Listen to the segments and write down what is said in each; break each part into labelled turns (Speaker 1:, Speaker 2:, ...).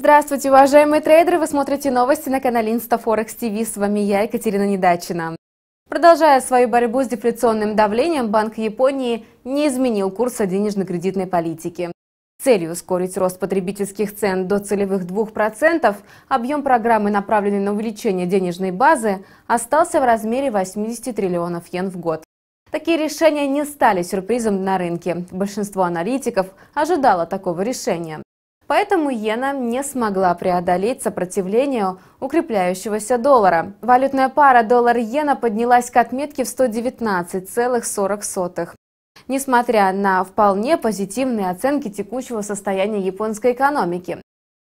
Speaker 1: Здравствуйте, уважаемые трейдеры! Вы смотрите новости на канале InstaForex TV. С вами я, Екатерина Недачина. Продолжая свою борьбу с дефляционным давлением, Банк Японии не изменил курса денежно-кредитной политики. целью ускорить рост потребительских цен до целевых 2%, объем программы, направленный на увеличение денежной базы, остался в размере 80 триллионов йен в год. Такие решения не стали сюрпризом на рынке. Большинство аналитиков ожидало такого решения. Поэтому иена не смогла преодолеть сопротивление укрепляющегося доллара. Валютная пара доллар-иена поднялась к отметке в 119,40. Несмотря на вполне позитивные оценки текущего состояния японской экономики,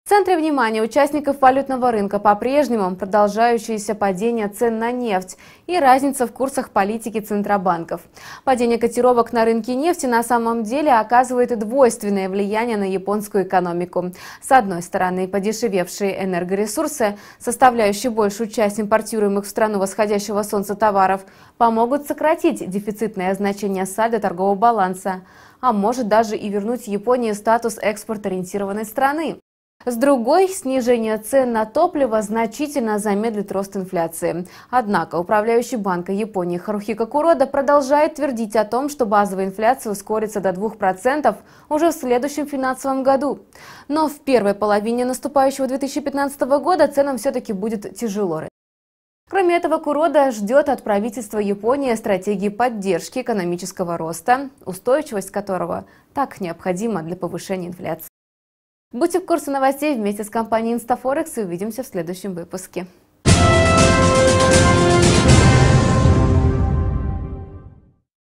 Speaker 1: в центре внимания участников валютного рынка по-прежнему продолжающееся падение цен на нефть и разница в курсах политики Центробанков. Падение котировок на рынке нефти на самом деле оказывает двойственное влияние на японскую экономику. С одной стороны, подешевевшие энергоресурсы, составляющие большую часть импортируемых в страну восходящего солнца товаров, помогут сократить дефицитное значение сальдо торгового баланса а может даже и вернуть Японии статус экспорт-ориентированной страны. С другой, снижение цен на топливо значительно замедлит рост инфляции. Однако управляющий банка Японии Харухика Курода продолжает твердить о том, что базовая инфляция ускорится до 2% уже в следующем финансовом году. Но в первой половине наступающего 2015 года ценам все-таки будет тяжело. Кроме этого, Курода ждет от правительства Японии стратегии поддержки экономического роста, устойчивость которого так необходима для повышения инфляции. Будьте в курсе новостей вместе с компанией InstaForex и увидимся в следующем выпуске.